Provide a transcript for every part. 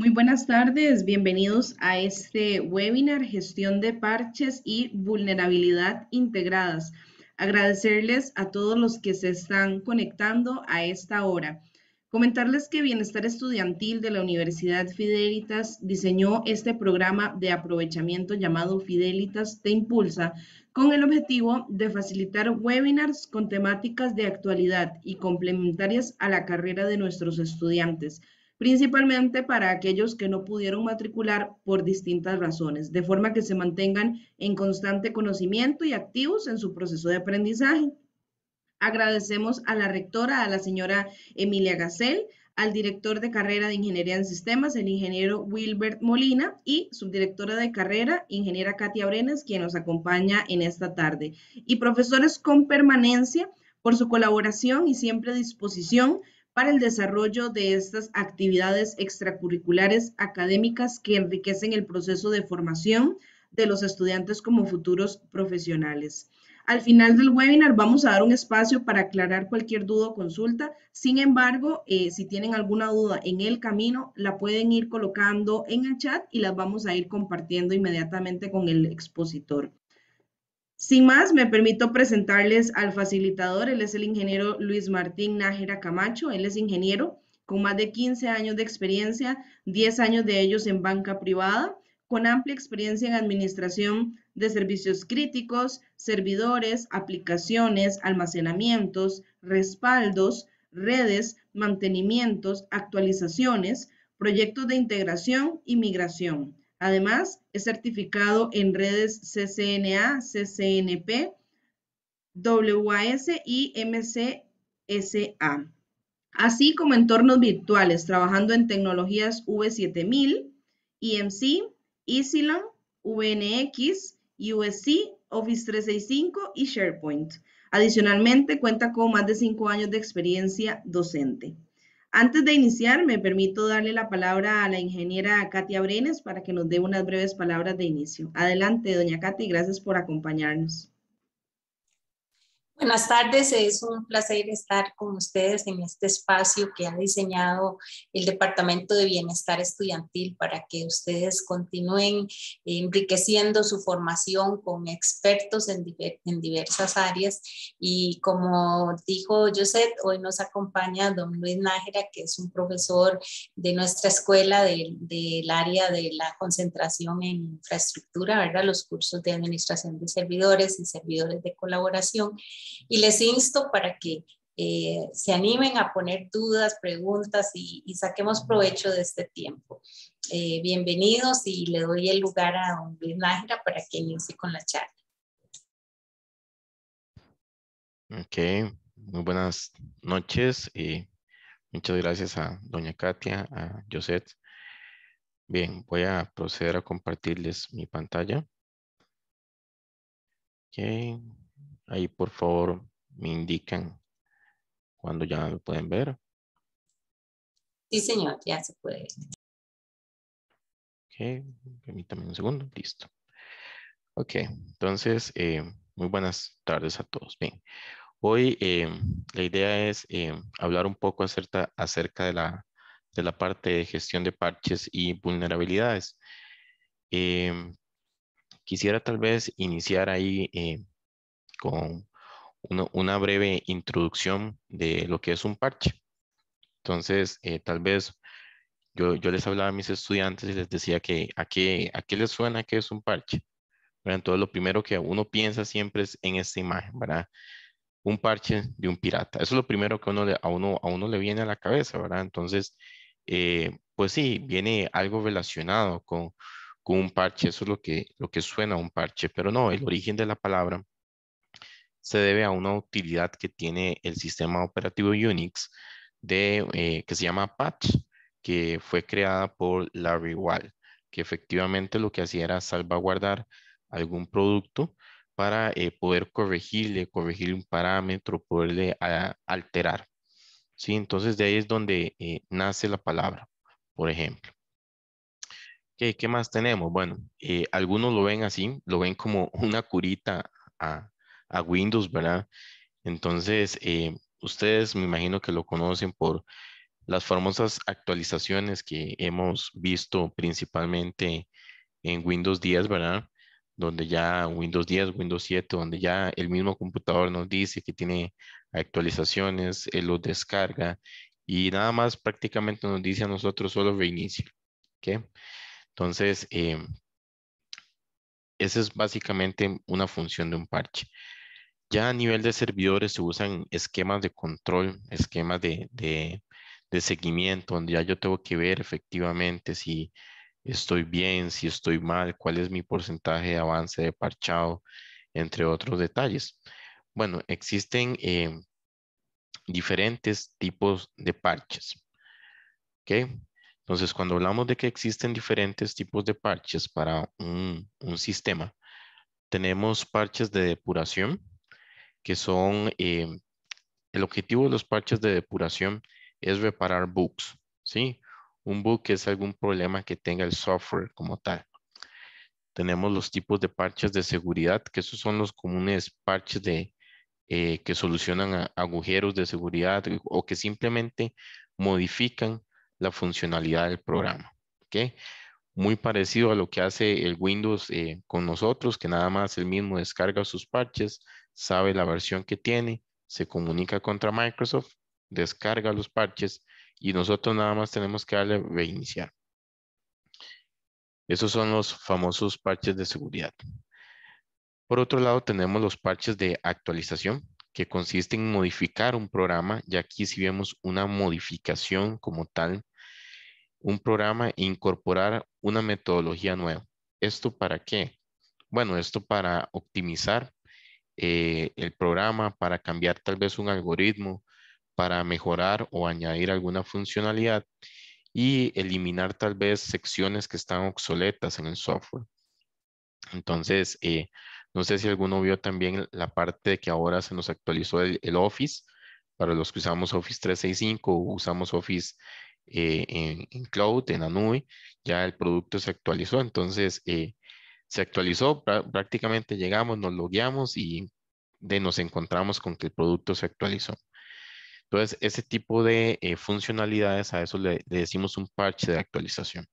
Muy buenas tardes, bienvenidos a este webinar Gestión de Parches y Vulnerabilidad Integradas. Agradecerles a todos los que se están conectando a esta hora. Comentarles que Bienestar Estudiantil de la Universidad Fidelitas diseñó este programa de aprovechamiento llamado Fidelitas Te Impulsa con el objetivo de facilitar webinars con temáticas de actualidad y complementarias a la carrera de nuestros estudiantes – principalmente para aquellos que no pudieron matricular por distintas razones, de forma que se mantengan en constante conocimiento y activos en su proceso de aprendizaje. Agradecemos a la rectora, a la señora Emilia Gacel, al director de carrera de Ingeniería en Sistemas, el ingeniero Wilbert Molina, y subdirectora de carrera, ingeniera Katia Brenes, quien nos acompaña en esta tarde, y profesores con permanencia por su colaboración y siempre disposición para el desarrollo de estas actividades extracurriculares académicas que enriquecen el proceso de formación de los estudiantes como futuros profesionales. Al final del webinar vamos a dar un espacio para aclarar cualquier duda o consulta. Sin embargo, eh, si tienen alguna duda en el camino, la pueden ir colocando en el chat y las vamos a ir compartiendo inmediatamente con el expositor. Sin más, me permito presentarles al facilitador. Él es el ingeniero Luis Martín Nájera Camacho. Él es ingeniero con más de 15 años de experiencia, 10 años de ellos en banca privada, con amplia experiencia en administración de servicios críticos, servidores, aplicaciones, almacenamientos, respaldos, redes, mantenimientos, actualizaciones, proyectos de integración y migración. Además, es certificado en redes CCNA, CCNP, WAS y MCSA, así como entornos virtuales, trabajando en tecnologías V7000, EMC, Isilon, VNX, USC, Office 365 y SharePoint. Adicionalmente, cuenta con más de cinco años de experiencia docente. Antes de iniciar, me permito darle la palabra a la ingeniera Katia Brenes para que nos dé unas breves palabras de inicio. Adelante, doña Katia, gracias por acompañarnos. Buenas tardes, es un placer estar con ustedes en este espacio que ha diseñado el Departamento de Bienestar Estudiantil para que ustedes continúen eh, enriqueciendo su formación con expertos en, en diversas áreas. Y como dijo Josette, hoy nos acompaña don Luis Nájera, que es un profesor de nuestra escuela del área de la concentración en infraestructura, ¿verdad? los cursos de administración de servidores y servidores de colaboración y les insto para que eh, se animen a poner dudas, preguntas y, saquemos provecho de este tiempo. Eh, bienvenidos y le doy el lugar a don Luis para que inicie con la charla. Ok, muy buenas noches y muchas gracias a doña Katia, a Josette. Bien, voy a proceder a compartirles mi pantalla. Okay. Ahí por favor me indican cuando ya lo pueden ver. Sí, señor, ya se puede. Ok, permítame un segundo, listo. Ok, entonces, eh, muy buenas tardes a todos. Bien, hoy eh, la idea es eh, hablar un poco acerca, de, la, de la parte de gestión de parches y vulnerabilidades. quisiera tal vez iniciar ahí con una breve introducción de lo que es un parche. Entonces, eh, tal vez yo, les hablaba a mis estudiantes y les decía que a qué, a qué les suena que es un parche. Entonces, lo primero que uno piensa siempre es en esta imagen, ¿verdad? Un parche de un pirata. Eso es lo primero que uno a, uno, a uno le viene a la cabeza, ¿verdad? Entonces, eh, pues sí, viene algo relacionado con, un parche. Eso es lo que, lo que suena un parche. Pero no, el origen de la palabra se debe a una utilidad que tiene el sistema operativo Unix de, eh, que se llama Patch, que fue creada por Larry Wall, que efectivamente lo que hacía era salvaguardar algún producto para eh, poder corregirle, corregir un parámetro, poderle ah, alterar. ¿sí? Entonces de ahí es donde eh, nace la palabra, por ejemplo. qué más tenemos? Bueno, algunos lo ven así, lo ven como una curita a, a Windows, ¿verdad? Entonces, eh, ustedes me imagino que lo conocen por las famosas actualizaciones que hemos visto principalmente en Windows 10, ¿verdad? Donde ya Windows 10, Windows 7, donde ya el mismo computador nos dice que tiene actualizaciones, él eh, descarga y nada más prácticamente nos dice a nosotros solo reinicio. ¿okay? Entonces, eh, esa es básicamente una función de un parche. Ya a nivel de servidores se usan esquemas de control, esquemas de, seguimiento, donde ya yo tengo que ver efectivamente si estoy bien, si estoy mal, cuál es mi porcentaje de avance de parchado, entre otros detalles. Bueno, existen eh, diferentes tipos de parches. okay Entonces, cuando hablamos de que existen diferentes tipos de parches para un sistema, tenemos parches de depuración, que son, eh, el objetivo de los parches de depuración es reparar bugs, ¿sí? Un bug es algún problema que tenga el software como tal. Tenemos los tipos de parches de seguridad, que esos son los comunes parches de, eh, que solucionan agujeros de seguridad o que simplemente modifican la funcionalidad del programa. ¿ok? Muy parecido a lo que hace el Windows eh, con nosotros, que nada más el mismo descarga sus parches, sabe la versión que tiene, se comunica contra Microsoft, descarga los parches y nosotros nada más tenemos que darle reiniciar. Esos son los famosos parches de seguridad. Por otro lado, tenemos los parches de actualización, que consiste en modificar un programa, y aquí si vemos una modificación como tal, un programa e incorporar una metodología nueva. ¿Esto para qué? Bueno, esto para optimizar eh, el programa, para cambiar tal vez un algoritmo, para mejorar o añadir alguna funcionalidad y eliminar tal vez secciones que están obsoletas en el software. Entonces, eh, no sé si alguno vio también la parte de que ahora se nos actualizó el, Office para los que usamos Office 365 o usamos Office eh, en, Cloud, en la ya el producto se actualizó. Entonces, se actualizó, prácticamente llegamos, nos logueamos y nos encontramos con que el producto se actualizó. Entonces, ese tipo de eh, funcionalidades, a eso le, decimos un parche de actualización.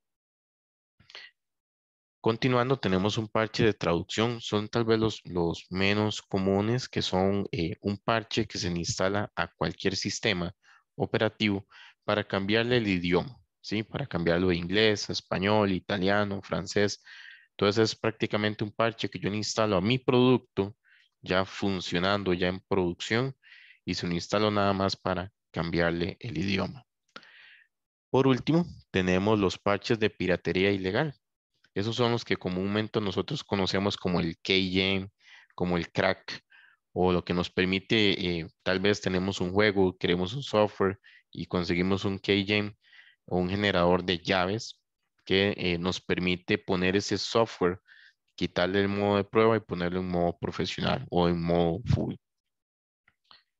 Continuando, tenemos un parche de traducción. Son tal vez los, menos comunes, que son eh, un parche que se instala a cualquier sistema operativo para cambiarle el idioma, ¿sí? Para cambiarlo de inglés, español, italiano, francés, entonces es prácticamente un parche que yo instalo a mi producto ya funcionando, ya en producción y se lo instalo nada más para cambiarle el idioma. Por último, tenemos los parches de piratería ilegal. Esos son los que comúnmente nosotros conocemos como el keygen, como el crack, o lo que nos permite, eh, tal vez tenemos un juego, queremos un software y conseguimos un keygen o un generador de llaves que eh, nos permite poner ese software, quitarle el modo de prueba y ponerlo en modo profesional o en modo full.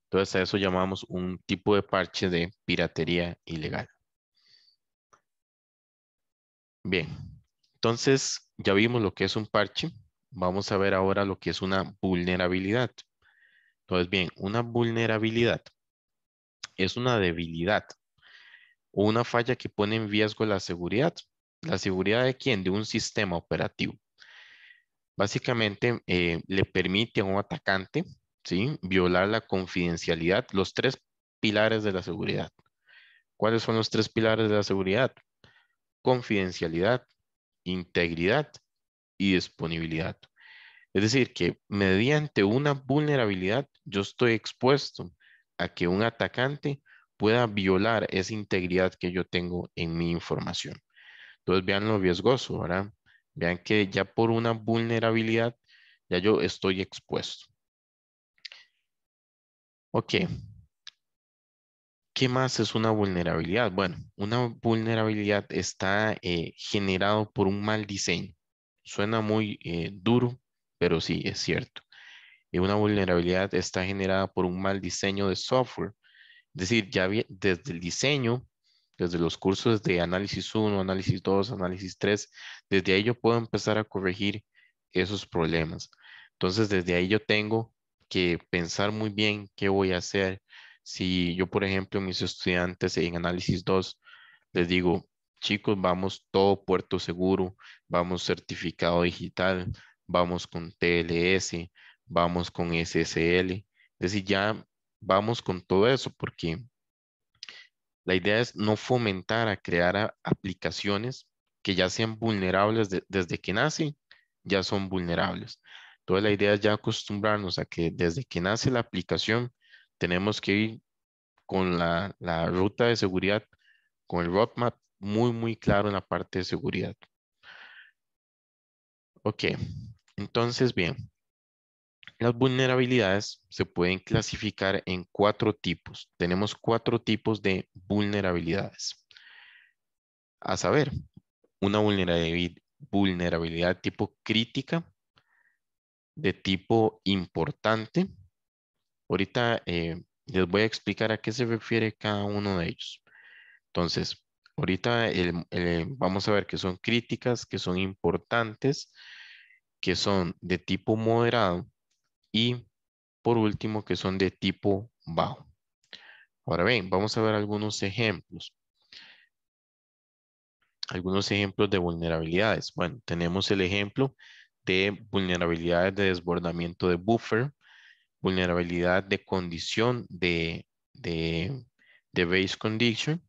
Entonces a eso llamamos un tipo de parche de piratería ilegal. Bien, entonces ya vimos lo que es un parche. Vamos a ver ahora lo que es una vulnerabilidad. Entonces bien, una vulnerabilidad es una debilidad o una falla que pone en riesgo la seguridad ¿La seguridad de quién? De un sistema operativo. Básicamente eh, le permite a un atacante ¿sí? violar la confidencialidad, los tres pilares de la seguridad. ¿Cuáles son los tres pilares de la seguridad? Confidencialidad, integridad y disponibilidad. Es decir, que mediante una vulnerabilidad yo estoy expuesto a que un atacante pueda violar esa integridad que yo tengo en mi información. Entonces vean lo riesgoso, ¿verdad? Vean que ya por una vulnerabilidad ya yo estoy expuesto. Ok. ¿Qué más es una vulnerabilidad? Bueno, una vulnerabilidad está generada eh, generado por un mal diseño. Suena muy eh, duro, pero sí, es cierto. Y una vulnerabilidad está generada por un mal diseño de software. Es decir, ya desde el diseño desde los cursos de análisis 1, análisis 2, análisis 3, desde ahí yo puedo empezar a corregir esos problemas. Entonces, desde ahí yo tengo que pensar muy bien qué voy a hacer. Si yo, por ejemplo, mis estudiantes en análisis 2 les digo, chicos, vamos todo puerto seguro, vamos certificado digital, vamos con TLS, vamos con SSL. Es decir, ya vamos con todo eso porque la idea es no fomentar a crear aplicaciones que ya sean vulnerables desde que nace, ya son vulnerables. Entonces la idea es ya acostumbrarnos a que desde que nace la aplicación tenemos que ir con la, la ruta de seguridad, con el roadmap muy, muy claro en la parte de seguridad. Ok, entonces bien, las vulnerabilidades se pueden clasificar en cuatro tipos. Tenemos cuatro tipos de vulnerabilidades. A saber, una vulnerabilidad tipo crítica, de tipo importante. Ahorita eh, les voy a explicar a qué se refiere cada uno de ellos. Entonces, ahorita vamos a ver que son críticas, que son importantes, que son de tipo moderado, y por último que son de tipo bajo. Ahora bien, vamos a ver algunos ejemplos. Algunos ejemplos de vulnerabilidades. Bueno, tenemos el ejemplo de vulnerabilidades de desbordamiento de buffer, vulnerabilidad de condición de, base condition.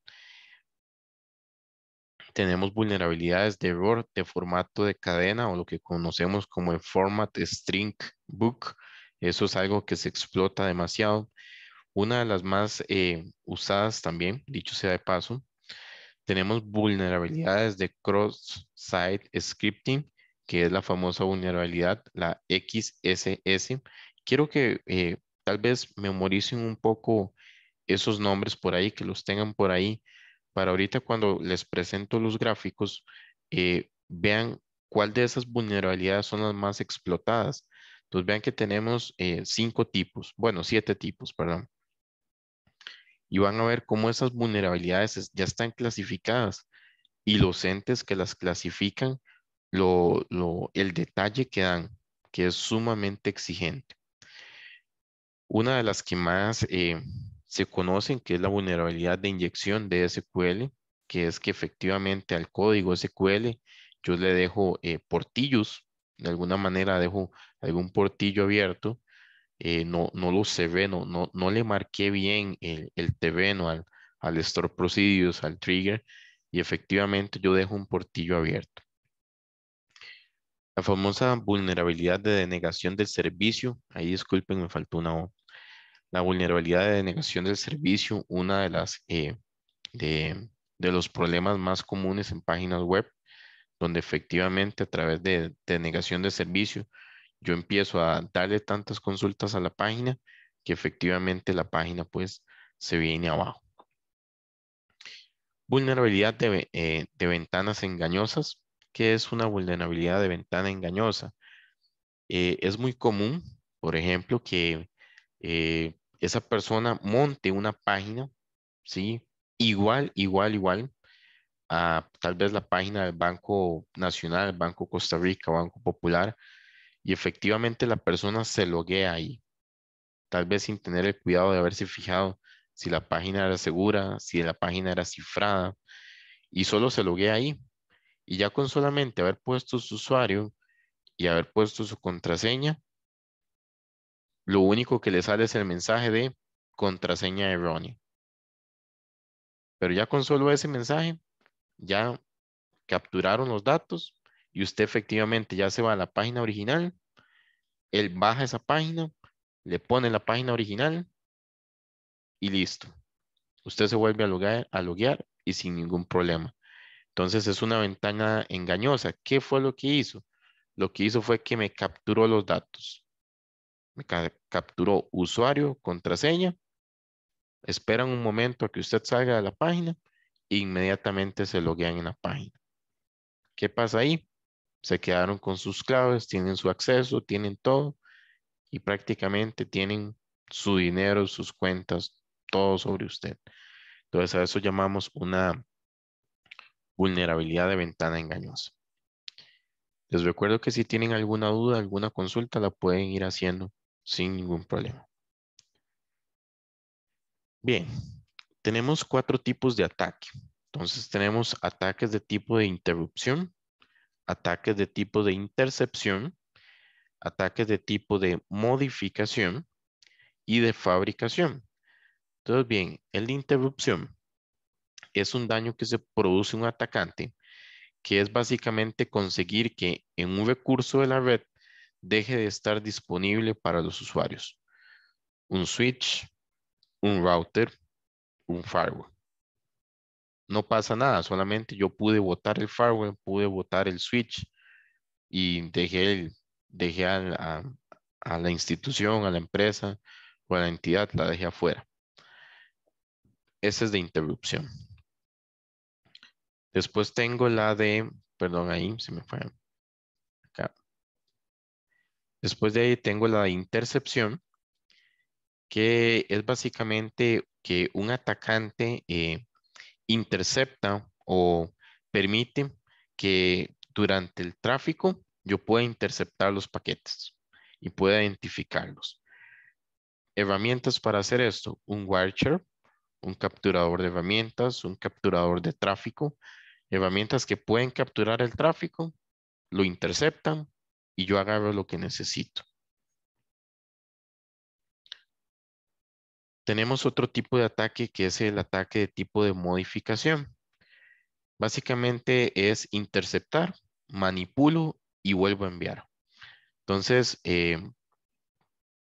Tenemos vulnerabilidades de error de formato de cadena o lo que conocemos como el format string book eso es algo que se explota demasiado. Una de las más eh, usadas también, dicho sea de paso, tenemos vulnerabilidades de cross-site scripting, que es la famosa vulnerabilidad, la XSS. Quiero que eh, tal vez memoricen un poco esos nombres por ahí, que los tengan por ahí, para ahorita cuando les presento los gráficos, eh, vean cuál de esas vulnerabilidades son las más explotadas pues, vean que tenemos eh, cinco tipos, bueno, siete tipos, perdón. Y van a ver cómo esas vulnerabilidades ya están clasificadas y los entes que las clasifican, el detalle que dan, que es sumamente exigente. Una de las que más eh, se conocen, que es la vulnerabilidad de inyección de SQL, que es que efectivamente al código SQL yo le dejo eh, portillos, de alguna manera dejo un portillo abierto, eh, no, lo se ve, no, no, le marqué bien el, el al, al store procedures, al trigger, y efectivamente yo dejo un portillo abierto. La famosa vulnerabilidad de denegación del servicio, ahí disculpen, me faltó una O. La vulnerabilidad de denegación del servicio, una de las eh, de, de los problemas más comunes en páginas web, donde efectivamente a través de denegación de servicio yo empiezo a darle tantas consultas a la página que efectivamente la página pues se viene abajo. Vulnerabilidad de, eh, ventanas engañosas. ¿Qué es una vulnerabilidad de ventana engañosa? Eh, es muy común, por ejemplo, que eh, esa persona monte una página, ¿sí? Igual, igual, igual a tal vez la página del Banco Nacional, Banco Costa Rica, Banco Popular, y efectivamente la persona se loguea ahí, tal vez sin tener el cuidado de haberse fijado si la página era segura, si la página era cifrada, y solo se loguea ahí. Y ya con solamente haber puesto su usuario y haber puesto su contraseña, lo único que le sale es el mensaje de contraseña errónea. Pero ya con solo ese mensaje, ya capturaron los datos y usted efectivamente ya se va a la página original, él baja esa página, le pone la página original y listo. Usted se vuelve a loguear, a y sin ningún problema. Entonces es una ventana engañosa. ¿Qué fue lo que hizo? Lo que hizo fue que me capturó los datos. Me capturó usuario, contraseña. Esperan un momento a que usted salga de la página e inmediatamente se loguean en la página. ¿Qué pasa ahí? se quedaron con sus claves, tienen su acceso, tienen todo y prácticamente tienen su dinero, sus cuentas, todo sobre usted. Entonces a eso llamamos una vulnerabilidad de ventana engañosa. Les recuerdo que si tienen alguna duda, alguna consulta, la pueden ir haciendo sin ningún problema. Bien, tenemos cuatro tipos de ataque. Entonces tenemos ataques de tipo de interrupción, ataques de tipo de intercepción, ataques de tipo de modificación y de fabricación. Entonces, bien, el de interrupción es un daño que se produce un atacante, que es básicamente conseguir que en un recurso de la red deje de estar disponible para los usuarios. Un switch, un router, un firewall no pasa nada, solamente yo pude botar el firewall, pude botar el switch y dejé, dejé a, la, institución, a la empresa o a la entidad, la dejé afuera. Esa es de interrupción. Después tengo la de, perdón, ahí se me fue. Acá. Después de ahí tengo la de intercepción, que es básicamente que un atacante eh, intercepta o permite que durante el tráfico yo pueda interceptar los paquetes y pueda identificarlos. Herramientas para hacer esto, un watcher, un capturador de herramientas, un capturador de tráfico, herramientas que pueden capturar el tráfico, lo interceptan y yo agarro lo que necesito. Tenemos otro tipo de ataque que es el ataque de tipo de modificación. Básicamente es interceptar, manipulo y vuelvo a enviar. Entonces, eh,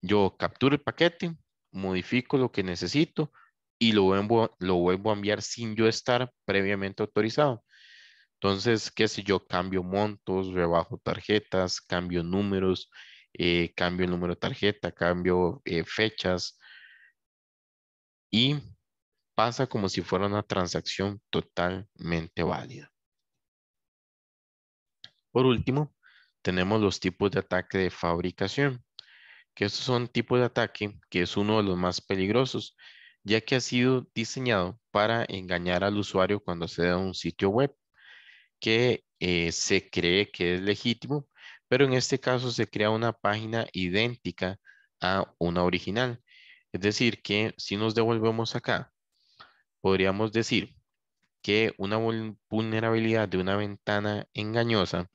yo capturo el paquete, modifico lo que necesito y lo vuelvo, lo vuelvo a enviar sin yo estar previamente autorizado. Entonces, qué sé yo, cambio montos, rebajo tarjetas, cambio números, eh, cambio el número de tarjeta, cambio eh, fechas, y pasa como si fuera una transacción totalmente válida. Por último, tenemos los tipos de ataque de fabricación, que estos son tipos de ataque que es uno de los más peligrosos, ya que ha sido diseñado para engañar al usuario cuando se a un sitio web que eh, se cree que es legítimo, pero en este caso se crea una página idéntica a una original es decir, que si nos devolvemos acá, podríamos decir que una vulnerabilidad de una ventana engañosa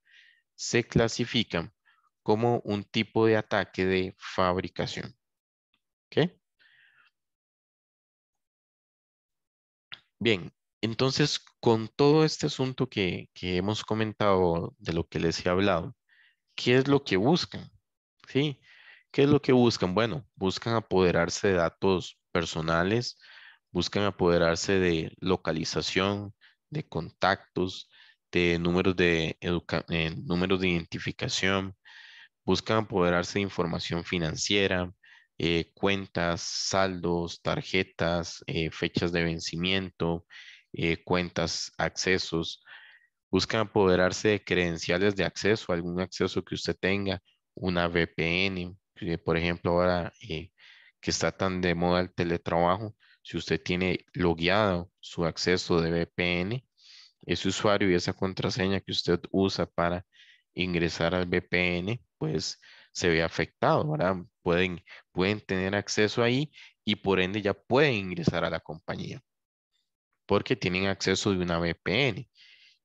se clasifica como un tipo de ataque de fabricación. ¿Ok? Bien, entonces con todo este asunto que, que hemos comentado, de lo que les he hablado, ¿qué es lo que buscan? ¿Sí? ¿Qué es lo que buscan? Bueno, buscan apoderarse de datos personales, buscan apoderarse de localización, de contactos, de números de, eh, números de identificación, buscan apoderarse de información financiera, eh, cuentas, saldos, tarjetas, eh, fechas de vencimiento, cuentas, accesos. Buscan apoderarse de credenciales de acceso, algún acceso que usted tenga, una VPN, eh, por ejemplo, ahora eh, que está tan de moda el teletrabajo, si usted tiene logueado su acceso de VPN, ese usuario y esa contraseña que usted usa para ingresar al VPN, pues se ve afectado, ¿verdad? Pueden, pueden tener acceso ahí y por ende ya pueden ingresar a la compañía porque tienen acceso de una VPN.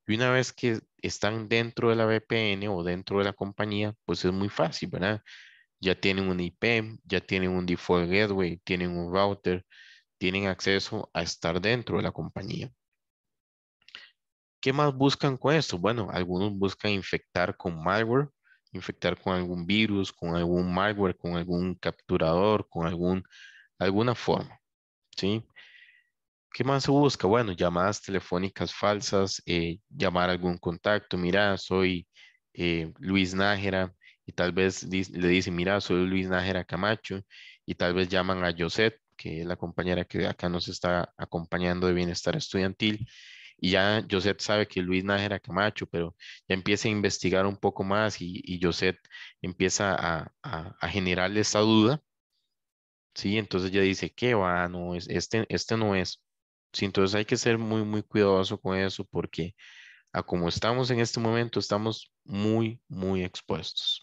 Y una vez que están dentro de la VPN o dentro de la compañía, pues es muy fácil, ¿verdad? ya tienen un IP, ya tienen un default gateway, tienen un router, tienen acceso a estar dentro de la compañía. ¿Qué más buscan con esto? Bueno, algunos buscan infectar con malware, infectar con algún virus, con algún malware, con algún capturador, con algún, alguna forma. ¿sí? ¿Qué más se busca? Bueno, llamadas telefónicas falsas, eh, llamar algún contacto. Mira, soy eh, Luis Nájera, y tal vez le dice mira, soy Luis Nájera Camacho, y tal vez llaman a Josette, que es la compañera que acá nos está acompañando de Bienestar Estudiantil, y ya Josette sabe que Luis Nájera Camacho, pero ya empieza a investigar un poco más y, y Josette empieza a, a, generarle esa duda, ¿sí? Entonces ya dice, ¿qué va? No, es, este, este no es. Sí, entonces hay que ser muy, muy cuidadoso con eso porque a como estamos en este momento, estamos muy, muy expuestos.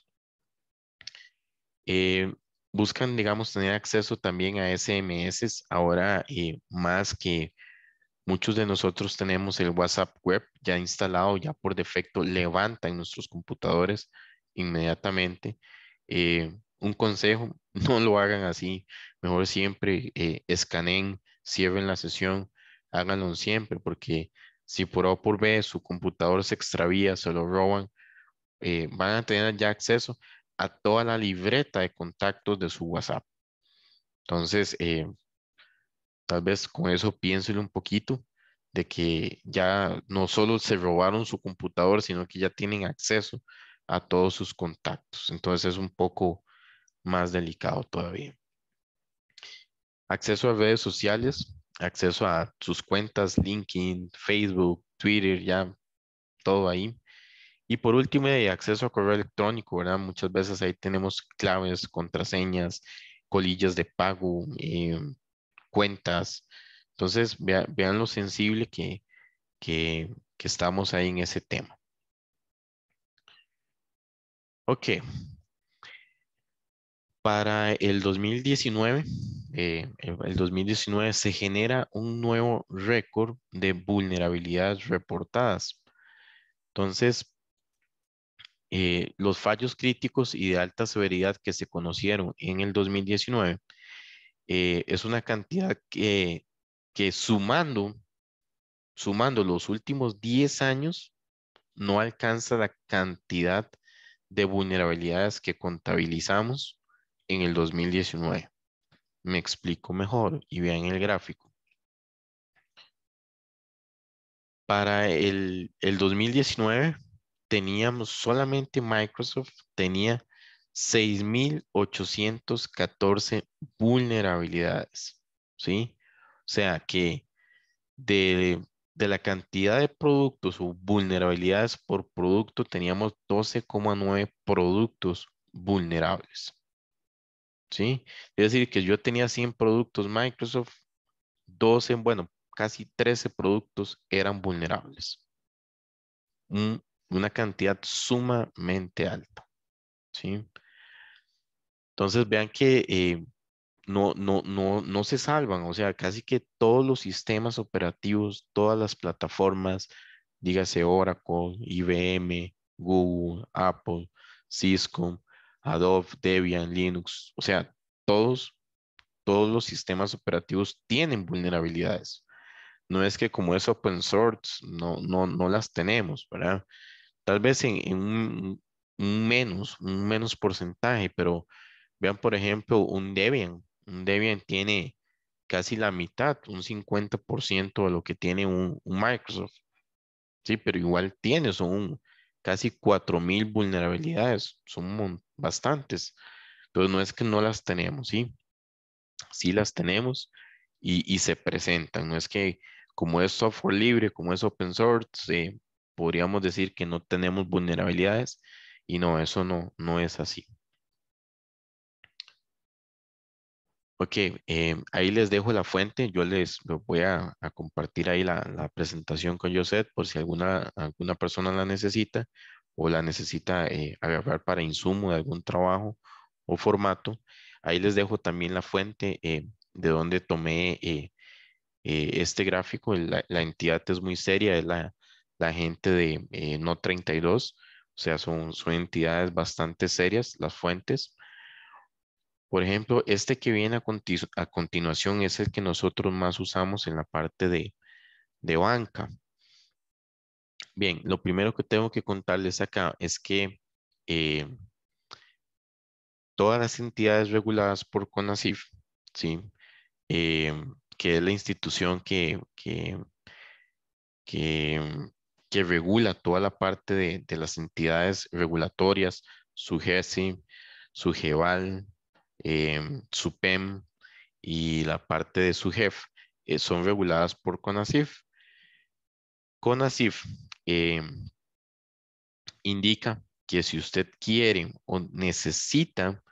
Eh, buscan, digamos, tener acceso también a SMS ahora eh, más que muchos de nosotros tenemos el WhatsApp web ya instalado, ya por defecto levanta en nuestros computadores inmediatamente. Eh, un consejo, no lo hagan así, mejor siempre escanen, escaneen, cierren la sesión, háganlo siempre, porque si por A o por B su computador se extravía, se lo roban, van a tener ya acceso a toda la libreta de contactos de su WhatsApp. Entonces, eh, tal vez con eso piénselo un poquito de que ya no solo se robaron su computador, sino que ya tienen acceso a todos sus contactos. Entonces es un poco más delicado todavía. Acceso a redes sociales, acceso a sus cuentas, LinkedIn, Facebook, Twitter, ya todo ahí. Y por último, de acceso a correo electrónico, ¿verdad? Muchas veces ahí tenemos claves, contraseñas, colillas de pago, eh, cuentas. Entonces, vean lo sensible que, que, que estamos ahí en ese tema. Ok. Para el 2019, eh, el 2019 se genera un nuevo récord de vulnerabilidades reportadas. Entonces, eh, los fallos críticos y de alta severidad que se conocieron en el 2019 eh, es una cantidad que, que sumando, sumando los últimos 10 años, no alcanza la cantidad de vulnerabilidades que contabilizamos en el 2019. Me explico mejor y vean el gráfico. Para el, el 2019, teníamos solamente Microsoft tenía 6.814 vulnerabilidades, ¿sí? O sea que de, la cantidad de productos o vulnerabilidades por producto teníamos 12,9 productos vulnerables, ¿sí? Es decir, que yo tenía 100 productos Microsoft, 12, bueno, casi 13 productos eran vulnerables. Un una cantidad sumamente alta. ¿sí? Entonces vean que eh, no, no, se salvan, o sea, casi que todos los sistemas operativos, todas las plataformas, dígase Oracle, IBM, Google, Apple, Cisco, Adobe, Debian, Linux, o sea, todos, todos los sistemas operativos tienen vulnerabilidades. No es que como es open source, no, no, no las tenemos, ¿verdad? tal vez en, un, menos, un menos porcentaje, pero vean, por ejemplo, un Debian. Un Debian tiene casi la mitad, un 50% de lo que tiene un, Microsoft. Sí, pero igual tiene, son un, casi 4.000 vulnerabilidades, son bastantes. Entonces no es que no las tenemos, ¿sí? Sí las tenemos y, y se presentan, no es que como es software libre, como es open source, sí eh, podríamos decir que no tenemos vulnerabilidades y no, eso no, no es así. Ok, eh, ahí les dejo la fuente, yo les voy a, compartir ahí la, presentación con Josette por si alguna, alguna persona la necesita o la necesita eh, agarrar para insumo de algún trabajo o formato. Ahí les dejo también la fuente eh, de donde tomé este gráfico, la, la, entidad es muy seria, es la la gente de eh, No 32, o sea, son, entidades bastante serias, las fuentes. Por ejemplo, este que viene a, continuación es el que nosotros más usamos en la parte de, banca. Bien, lo primero que tengo que contarles acá es que eh, todas las entidades reguladas por CONACIF, ¿sí? Eh, que es la institución que que regula toda la parte de, las entidades regulatorias, su GESI, su GEVAL, em, su PEM y la parte de su GEF eh, son reguladas por Conasif. Conasif em, indica que si usted quiere o necesita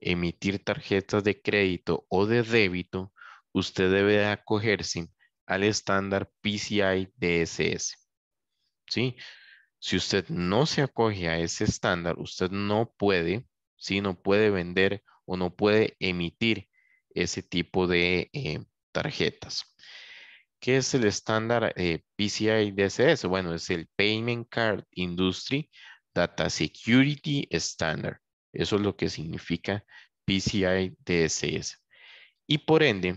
emitir tarjetas de crédito o de débito, usted debe acogerse al estándar PCI DSS. ¿sí? Si usted no se acoge a ese estándar, usted no puede, ¿sí? No puede vender o no puede emitir ese tipo de eh, tarjetas. ¿Qué es el estándar eh, PCI DSS? Bueno, es el Payment Card Industry Data Security Standard. Eso es lo que significa PCI DSS. Y por ende,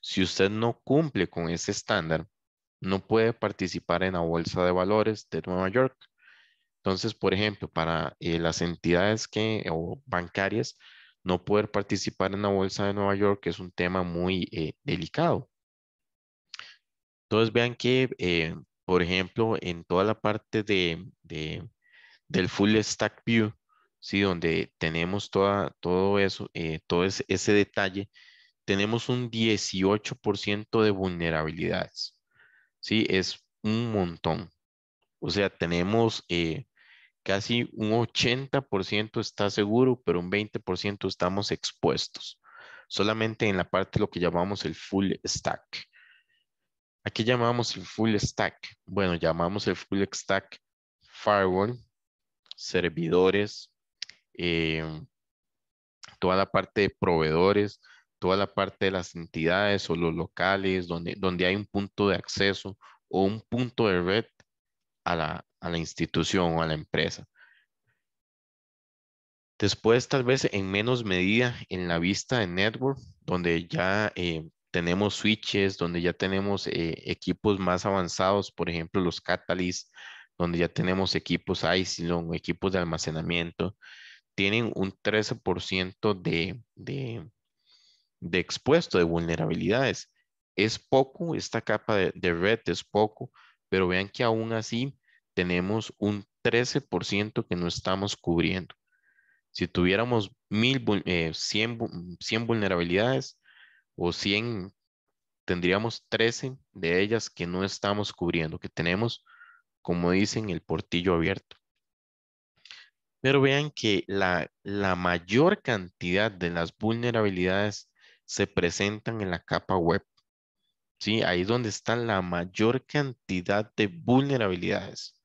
si usted no cumple con ese estándar, no puede participar en la bolsa de valores de Nueva York. Entonces, por ejemplo, para eh, las entidades que, o bancarias, no poder participar en la bolsa de Nueva York es un tema muy eh, delicado. Entonces, vean que, eh, por ejemplo, en toda la parte de, del Full Stack View, donde tenemos toda, todo eso, todo ese, detalle, tenemos un 18% de vulnerabilidades. ¿sí? Es un montón. O sea, tenemos eh, casi un 80% está seguro, pero un 20% estamos expuestos. Solamente en la parte lo que llamamos el full stack. ¿A qué llamamos el full stack? Bueno, llamamos el full stack firewall, servidores, em, toda la parte de proveedores, toda la parte de las entidades o los locales, donde, donde hay un punto de acceso o un punto de red a la, institución o a la empresa. Después, tal vez en menos medida, en la vista de network, donde ya eh, tenemos switches, donde ya tenemos eh, equipos más avanzados, por ejemplo, los Catalyst, donde ya tenemos equipos Isilon equipos de almacenamiento, tienen un 13% de, de expuesto, de vulnerabilidades. Es poco, esta capa de, red es poco, pero vean que aún así tenemos un 13% que no estamos cubriendo. Si tuviéramos mil, 100, eh, vulnerabilidades o 100, tendríamos 13 de ellas que no estamos cubriendo, que tenemos, como dicen, el portillo abierto. Pero vean que la, la mayor cantidad de las vulnerabilidades se presentan en la capa web. ¿Sí? Ahí es donde está la mayor cantidad de vulnerabilidades.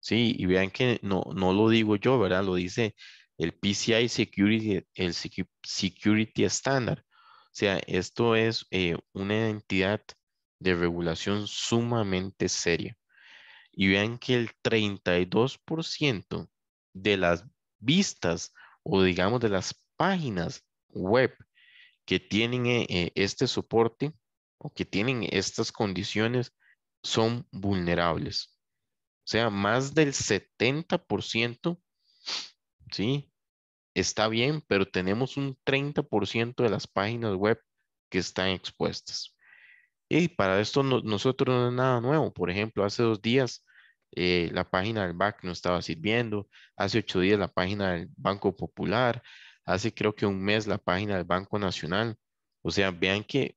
¿Sí? Y vean que no, no lo digo yo, ¿verdad? Lo dice el PCI Security, el Security Standard. O sea, esto es eh, una entidad de regulación sumamente seria. Y vean que el 32% de las vistas o digamos de las páginas web que tienen eh, eh, este soporte o que tienen estas condiciones son vulnerables. O sea, más del 70%, ¿sí? Está bien, pero tenemos un 30% de las páginas web que están expuestas. Y para esto nosotros no es nada nuevo. Por ejemplo, hace dos días eh, la página del BAC no estaba sirviendo. Hace ocho días la página del Banco Popular hace creo que un mes la página del Banco Nacional. O sea, vean que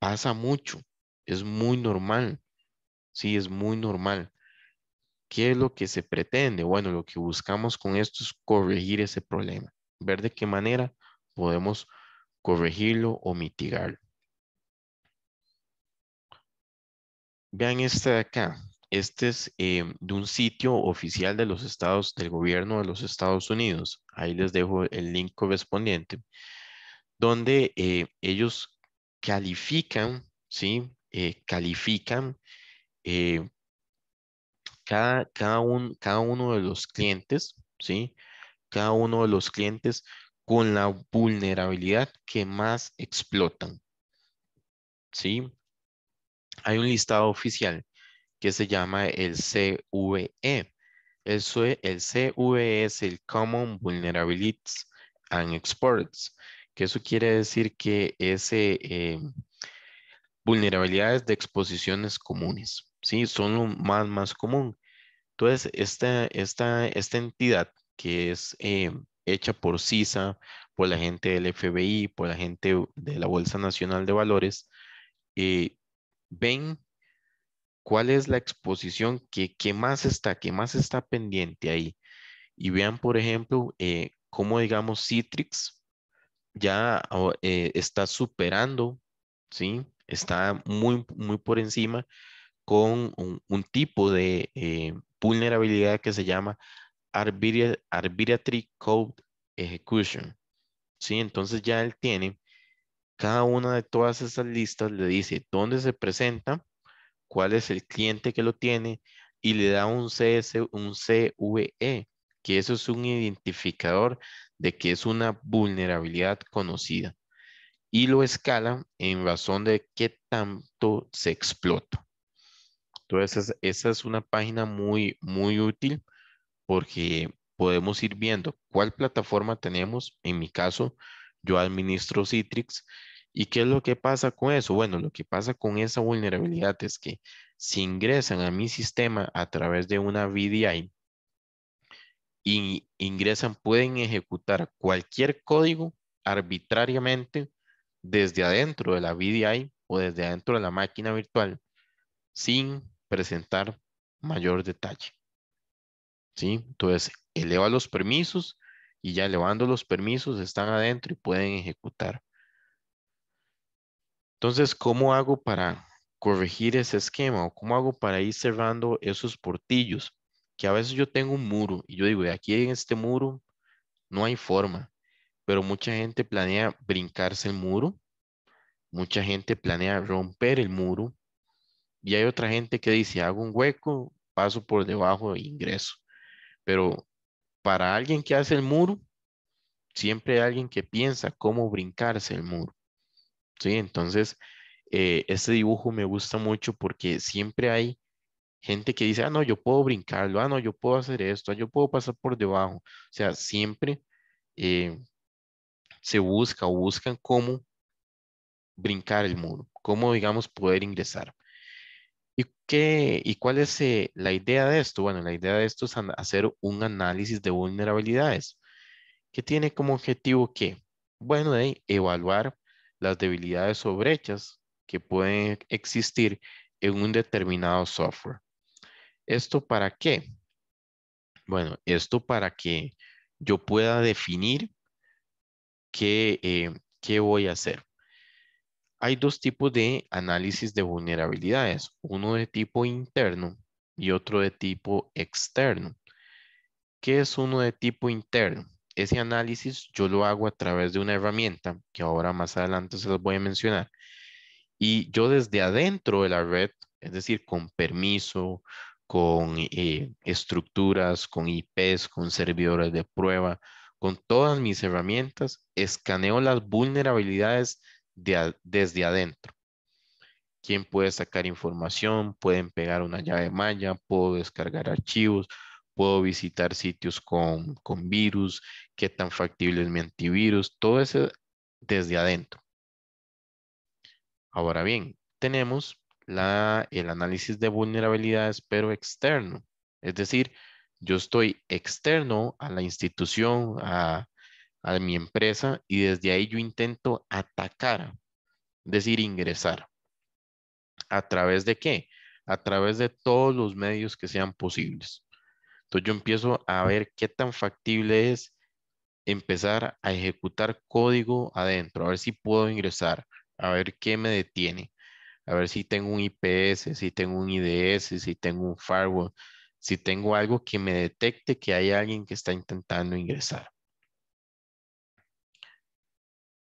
pasa mucho, es muy normal. Sí, es muy normal. ¿Qué es lo que se pretende? Bueno, lo que buscamos con esto es corregir ese problema, ver de qué manera podemos corregirlo o mitigarlo. Vean esta de acá, este es em, de un sitio oficial de los estados, del gobierno de los Estados Unidos. Ahí les dejo el link correspondiente, donde eh, ellos califican, ¿sí? Eh, califican eh, cada, cada uno de los clientes, ¿sí? Cada uno de los clientes con la vulnerabilidad que más explotan, ¿sí? Hay un listado oficial que se llama el CVE. El, el CVE es el Common Vulnerabilities and Exports, que eso quiere decir que es eh, vulnerabilidades de exposiciones comunes, ¿sí? Son lo más, más común. Entonces, esta, esta, esta entidad que es eh, hecha por CISA, por la gente del FBI, por la gente de la Bolsa Nacional de Valores, eh, ven cuál es la exposición que, más está, que más está pendiente ahí. Y vean, por ejemplo, eh, cómo, digamos, Citrix ya oh, eh, está superando, ¿sí? Está muy, muy por encima con un, tipo de eh, vulnerabilidad que se llama Arbitrary Code Execution, ¿sí? Entonces ya él tiene cada una de todas esas listas, le dice dónde se presenta, cuál es el cliente que lo tiene y le da un, CS, un CVE, que eso es un identificador de que es una vulnerabilidad conocida y lo escala en razón de qué tanto se explota. Entonces, esa es una página muy, muy útil porque podemos ir viendo cuál plataforma tenemos. En mi caso, yo administro Citrix ¿Y qué es lo que pasa con eso? Bueno, lo que pasa con esa vulnerabilidad es que si ingresan a mi sistema a través de una VDI y ingresan, pueden ejecutar cualquier código arbitrariamente desde adentro de la VDI o desde adentro de la máquina virtual sin presentar mayor detalle. ¿Sí? Entonces, eleva los permisos y ya elevando los permisos están adentro y pueden ejecutar. Entonces, ¿cómo hago para corregir ese esquema o cómo hago para ir cerrando esos portillos? Que a veces yo tengo un muro y yo digo, aquí en este muro no hay forma, pero mucha gente planea brincarse el muro, mucha gente planea romper el muro y hay otra gente que dice, hago un hueco, paso por debajo e ingreso. Pero para alguien que hace el muro, siempre hay alguien que piensa cómo brincarse el muro. Entonces, este dibujo me gusta mucho porque siempre hay gente que dice, ah, no, yo puedo brincarlo, ah, no, yo puedo hacer esto, ah, yo puedo pasar por debajo. O sea, siempre eh, se busca o buscan cómo brincar el muro, cómo, digamos, poder ingresar. ¿Y, qué, y cuál es eh, la idea de esto? Bueno, la idea de esto es hacer un análisis de vulnerabilidades que tiene como objetivo qué? bueno, de evaluar las debilidades o brechas que pueden existir en un determinado software. ¿Esto para qué? Bueno, esto para que yo pueda definir qué, eh, qué voy a hacer. Hay dos tipos de análisis de vulnerabilidades, uno de tipo interno y otro de tipo externo. ¿Qué es uno de tipo interno? ese análisis yo lo hago a través de una herramienta que ahora más adelante se los voy a mencionar. Y yo desde adentro de la red, es decir, con permiso, con eh, estructuras, con IPs, con servidores de prueba, con todas mis herramientas, escaneo las vulnerabilidades desde adentro. ¿Quién puede sacar información? Pueden pegar una llave malla, puedo descargar archivos, puedo visitar sitios con, virus, qué tan factible es mi antivirus, todo eso desde adentro. Ahora bien, tenemos el análisis de vulnerabilidades, pero externo. Es decir, yo estoy externo a la institución, a mi empresa, y desde ahí yo intento atacar, es decir, ingresar. ¿A través de qué? A través de todos los medios que sean posibles. Entonces yo empiezo a ver qué tan factible es empezar a ejecutar código adentro, a ver si puedo ingresar, a ver qué me detiene, a ver si tengo un IPS, si tengo un IDS, si tengo un firewall, si tengo algo que me detecte que hay alguien que está intentando ingresar.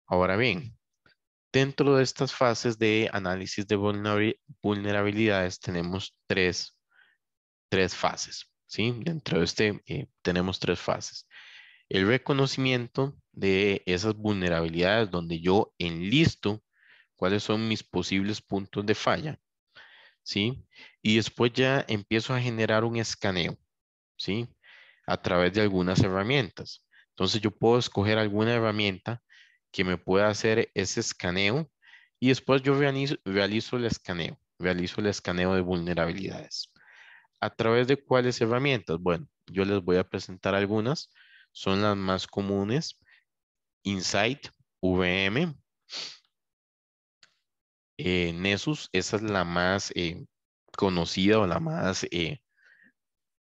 Ahora bien, dentro de estas fases de análisis de vulnerabilidades tenemos tres, tres fases. ¿sí? Dentro de este eh, tenemos tres fases. El reconocimiento de esas vulnerabilidades donde yo enlisto cuáles son mis posibles puntos de falla, ¿sí? Y después ya empiezo a generar un escaneo, ¿sí? A través de algunas herramientas. Entonces yo puedo escoger alguna herramienta que me pueda hacer ese escaneo y después yo el escaneo, realizo el escaneo de vulnerabilidades. ¿A través de cuáles herramientas? Bueno, yo les voy a presentar algunas. Son las más comunes. Insight, VM, eh, Nessus, esa es la más eh, conocida o la más, eh,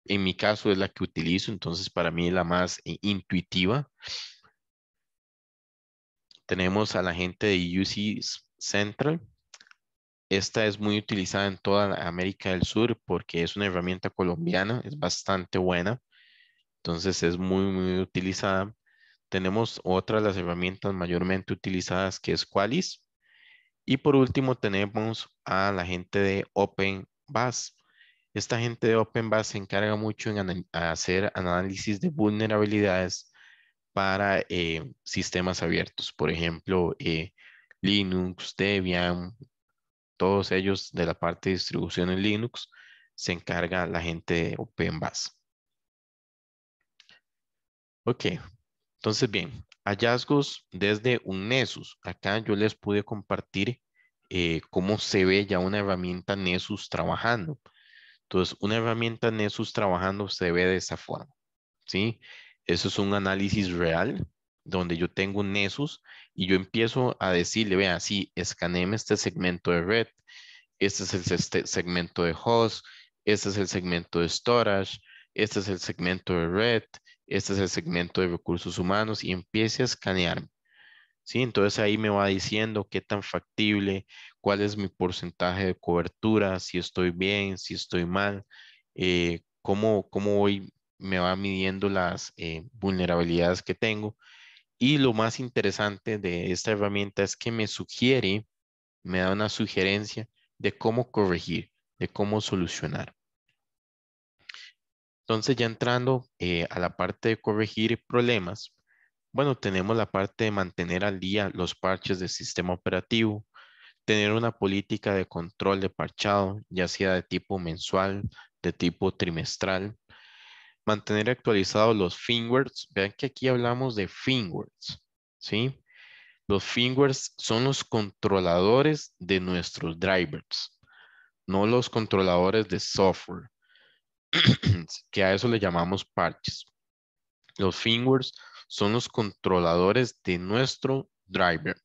en mi caso es la que utilizo, entonces para mí es la más intuitiva. Tenemos a la gente de UC Central, esta es muy utilizada en toda América del Sur porque es una herramienta colombiana, es bastante buena. Entonces es muy, muy utilizada. Tenemos otra de las herramientas mayormente utilizadas que es Qualys. Y por último tenemos a la gente de OpenBAS. Esta gente de OpenBAS se encarga mucho en hacer análisis de vulnerabilidades para eh, sistemas abiertos. Por ejemplo, eh, Linux, Debian, todos ellos de la parte de distribución en Linux se encarga la gente de OpenBase. Ok, entonces bien, hallazgos desde un Nessus. Acá yo les pude compartir eh, cómo se ve ya una herramienta Nessus trabajando. Entonces, una herramienta Nessus trabajando se ve de esa forma. ¿sí? Eso es un análisis real donde yo tengo un Nessus y yo empiezo a decirle, vea, sí, escaneeme este segmento de red, este es el segmento de host, este es el segmento de storage, este es el segmento de red, este es el segmento de recursos humanos y empiece a escanearme. ¿Sí? Entonces ahí me va diciendo qué tan factible, cuál es mi porcentaje de cobertura, si estoy bien, si estoy mal, eh, cómo, cómo voy, me va midiendo las eh, vulnerabilidades que tengo y lo más interesante de esta herramienta es que me sugiere, me da una sugerencia de cómo corregir, de cómo solucionar. Entonces ya entrando eh, a la parte de corregir problemas, bueno, tenemos la parte de mantener al día los parches del sistema operativo, tener una política de control de parchado, ya sea de tipo mensual, de tipo trimestral, mantener actualizados los firmwares Vean que aquí hablamos de firmwares ¿sí? Los firmwares son los controladores de nuestros drivers, no los controladores de software, que a eso le llamamos parches. Los fingers son los controladores de nuestro driver.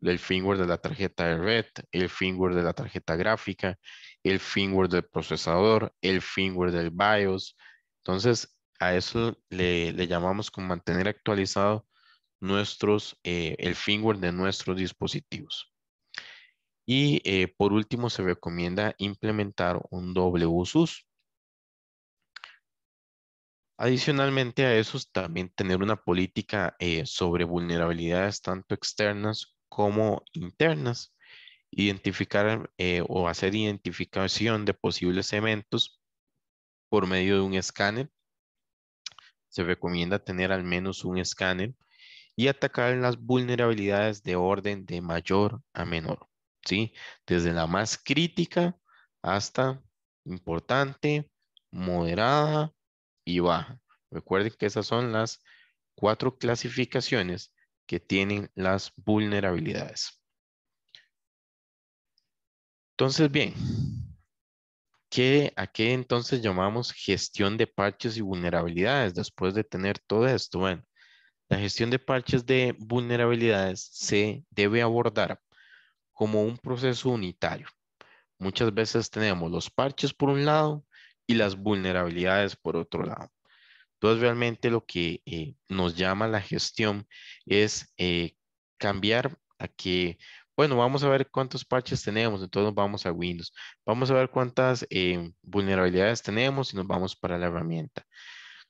El firmware de la tarjeta de red, el firmware de la tarjeta gráfica, el firmware del procesador, el firmware del BIOS, entonces, a eso le, llamamos con mantener actualizado nuestros, eh, el firmware de nuestros dispositivos. Y eh, por último, se recomienda implementar un doble Adicionalmente a eso, también tener una política eh, sobre vulnerabilidades tanto externas como internas, identificar o hacer identificación de posibles eventos por medio de un escáner. Se recomienda tener al menos un escáner y atacar las vulnerabilidades de orden de mayor a menor, ¿sí? Desde la más crítica hasta importante, moderada y baja. Recuerden que esas son las cuatro clasificaciones que tienen las vulnerabilidades. Entonces, bien, a qué entonces llamamos gestión de parches y vulnerabilidades después de tener todo esto. Bueno, la gestión de parches de vulnerabilidades se debe abordar como un proceso unitario. Muchas veces tenemos los parches por un lado y las vulnerabilidades por otro lado. Entonces realmente lo que eh, nos llama la gestión es eh, cambiar a que bueno, vamos a ver cuántos parches tenemos, entonces vamos a Windows. Vamos a ver cuántas eh, vulnerabilidades tenemos y nos vamos para la herramienta.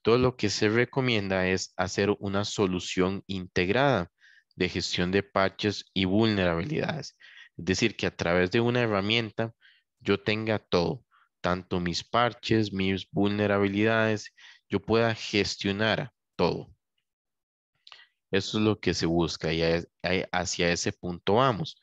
Todo lo que se recomienda es hacer una solución integrada de gestión de parches y vulnerabilidades. Es decir, que a través de una herramienta yo tenga todo, tanto mis parches, mis vulnerabilidades, yo pueda gestionar todo. Eso es lo que se busca y hacia ese punto vamos.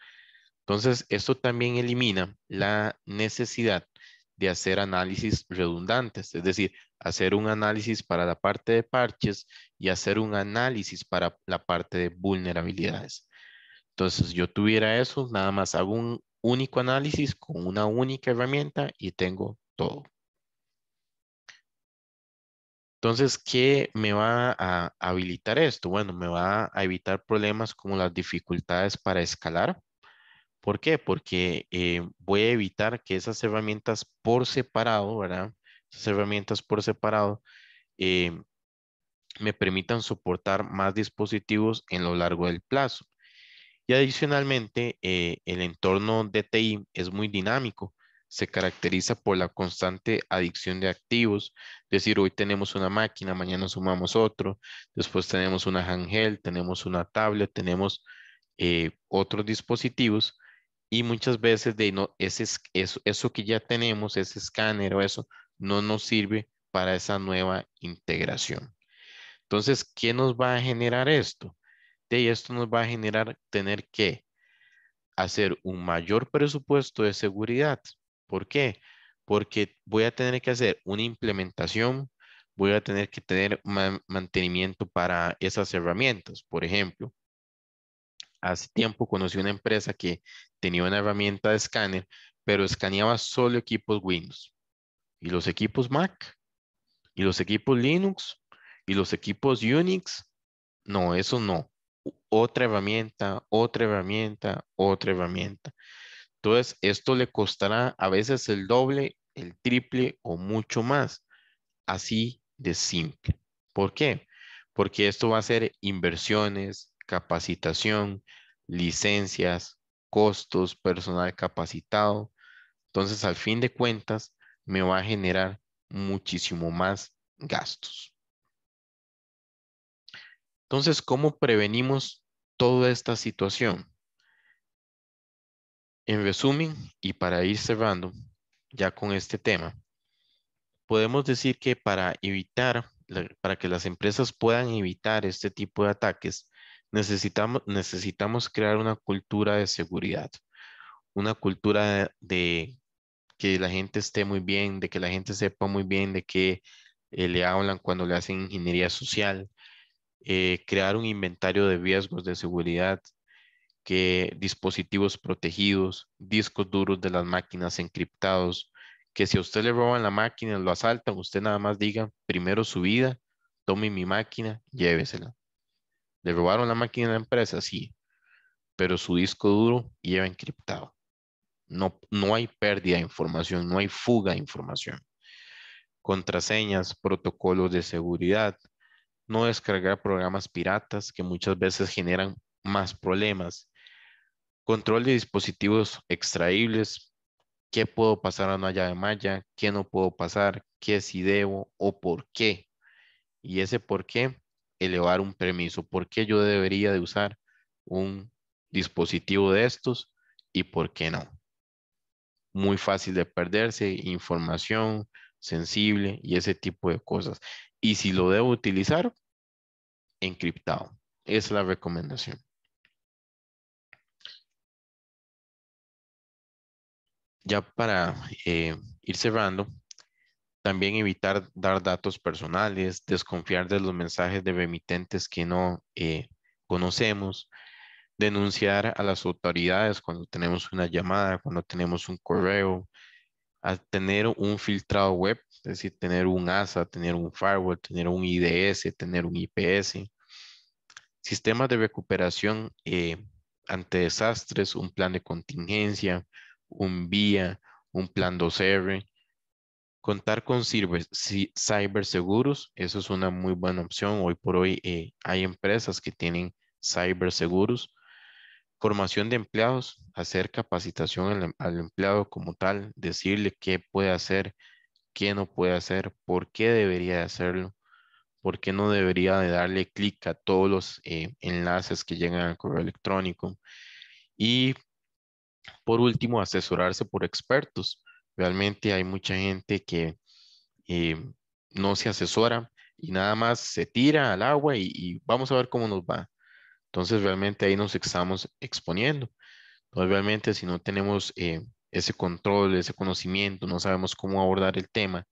Entonces, esto también elimina la necesidad de hacer análisis redundantes, es decir, hacer un análisis para la parte de parches y hacer un análisis para la parte de vulnerabilidades. Entonces, yo tuviera eso, nada más hago un único análisis con una única herramienta y tengo todo. Entonces, ¿qué me va a habilitar esto? Bueno, me va a evitar problemas como las dificultades para escalar. ¿Por qué? Porque eh, voy a evitar que esas herramientas por separado, ¿verdad? Esas herramientas por separado eh, me permitan soportar más dispositivos en lo largo del plazo. Y adicionalmente, eh, el entorno DTI es muy dinámico se caracteriza por la constante adicción de activos, es decir, hoy tenemos una máquina, mañana sumamos otro, después tenemos una handheld, tenemos una tablet, tenemos eh, otros dispositivos y muchas veces de no, ese, eso, eso que ya tenemos, ese escáner o eso, no nos sirve para esa nueva integración. Entonces, ¿qué nos va a generar esto? De esto nos va a generar tener que hacer un mayor presupuesto de seguridad, ¿Por qué? Porque voy a tener que hacer una implementación, voy a tener que tener mantenimiento para esas herramientas. Por ejemplo, hace tiempo conocí una empresa que tenía una herramienta de escáner, pero escaneaba solo equipos Windows. Y los equipos Mac, y los equipos Linux, y los equipos Unix. No, eso no. Otra herramienta, otra herramienta, otra herramienta. Entonces, esto le costará a veces el doble, el triple o mucho más. Así de simple. ¿Por qué? Porque esto va a ser inversiones, capacitación, licencias, costos, personal capacitado. Entonces, al fin de cuentas, me va a generar muchísimo más gastos. Entonces, ¿cómo prevenimos toda esta situación? En resumen, y para ir cerrando ya con este tema, podemos decir que para evitar, para que las empresas puedan evitar este tipo de ataques, necesitamos, necesitamos crear una cultura de seguridad, una cultura de, que la gente esté muy bien, de que la gente sepa muy bien de qué eh, le hablan cuando le hacen ingeniería social, eh, crear un inventario de riesgos de seguridad, dispositivos protegidos, discos duros de las máquinas encriptados, que si a usted le roban la máquina, lo asaltan, usted nada más diga, primero su vida, tome mi máquina, llévesela. ¿Le robaron la máquina a la empresa? Sí, pero su disco duro lleva encriptado. No, no hay pérdida de información, no hay fuga de información. Contraseñas, protocolos de seguridad, no descargar programas piratas que muchas veces generan más problemas Control de dispositivos extraíbles. ¿Qué puedo pasar a una de malla? ¿Qué no puedo pasar? ¿Qué si debo o por qué? Y ese por qué, elevar un permiso. ¿Por qué yo debería de usar un dispositivo de estos y por qué no? Muy fácil de perderse, información sensible y ese tipo de cosas. Y si lo debo utilizar, encriptado. es la recomendación. Ya para eh, ir cerrando, también evitar dar datos personales, desconfiar de los mensajes de remitentes que no eh, conocemos, denunciar a las autoridades cuando tenemos una llamada, cuando tenemos un correo, tener un filtrado web, es decir, tener un ASA, tener un firewall, tener un IDS, tener un IPS, sistemas de recuperación eh, ante desastres, un plan de contingencia, un vía, un plan 2R. Contar con Cyberseguros. eso es una muy buena opción. Hoy por hoy eh, hay empresas que tienen cyberseguros. Formación de empleados, hacer capacitación em-, al, empleado como tal, decirle qué puede hacer, qué no puede hacer, por qué debería hacerlo, por qué no debería de darle clic a todos los eh, enlaces que llegan al correo electrónico. Y por último, asesorarse por expertos. Realmente hay mucha gente que eh, no se asesora y nada más se tira al agua y, vamos a ver cómo nos va. Entonces, realmente ahí nos estamos exponiendo. Entonces, realmente si no tenemos eh, ese control, ese conocimiento, no sabemos cómo abordar el tema,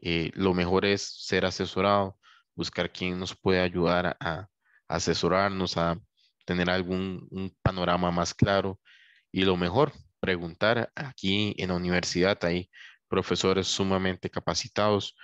eh, lo mejor es ser asesorado, buscar quién nos puede ayudar a, asesorarnos, a tener algún panorama más claro y lo mejor, preguntar aquí en la universidad, hay profesores sumamente capacitados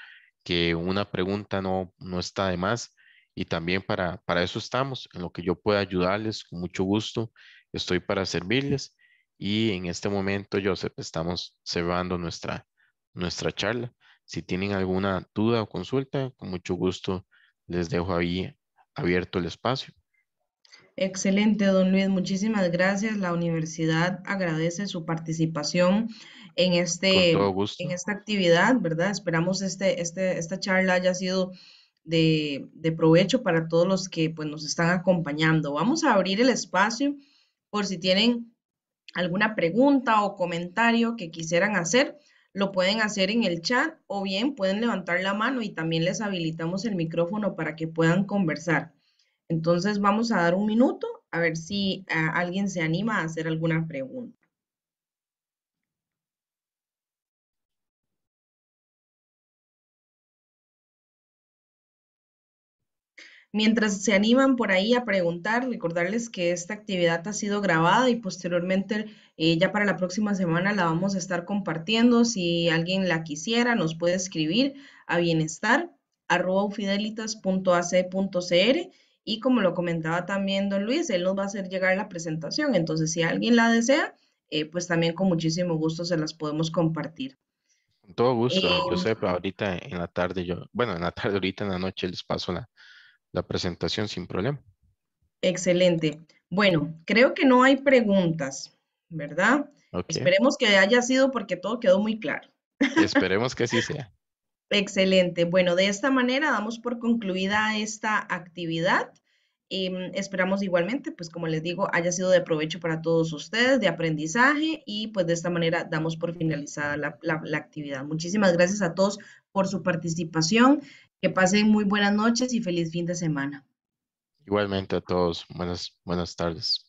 que una pregunta no, no está de más y también para, para eso estamos, en lo que yo pueda ayudarles, con mucho gusto, estoy para servirles y en este momento, Joseph, estamos cerrando nuestra, nuestra charla. Si tienen alguna duda o consulta, con mucho gusto les dejo ahí abierto el espacio. Excelente, don Luis. Muchísimas gracias. La universidad agradece su participación en, este, en esta actividad, ¿verdad? Esperamos este, este, esta charla haya sido de, provecho para todos los que pues, nos están acompañando. Vamos a abrir el espacio por si tienen alguna pregunta o comentario que quisieran hacer, lo pueden hacer en el chat o bien pueden levantar la mano y también les habilitamos el micrófono para que puedan conversar. Entonces vamos a dar un minuto a ver si ah, alguien se anima a hacer alguna pregunta. Mientras se animan por ahí a preguntar, recordarles que esta actividad ha sido grabada y posteriormente eh, ya para la próxima semana la vamos a estar compartiendo. Si alguien la quisiera, nos puede escribir a bienestar.ufidelitas.ac.cr y como lo comentaba también don Luis, él nos va a hacer llegar la presentación. Entonces, si alguien la desea, eh, pues también con muchísimo gusto se las podemos compartir. Con todo gusto, sé eh, Josep. Ahorita en la tarde, yo, bueno, en la tarde, ahorita en la noche les paso la, presentación sin problema. Excelente. Bueno, creo que no hay preguntas, ¿verdad? Esperemos que haya sido porque todo quedó muy claro. Esperemos que sí sea. Excelente. Bueno, de esta manera damos por concluida esta actividad. Em, esperamos igualmente, pues como les digo, haya sido de provecho para todos ustedes, de aprendizaje y pues de esta manera damos por finalizada la, actividad. Muchísimas gracias a todos por su participación. Que pasen muy buenas noches y feliz fin de semana. Igualmente a todos. Buenas, buenas tardes.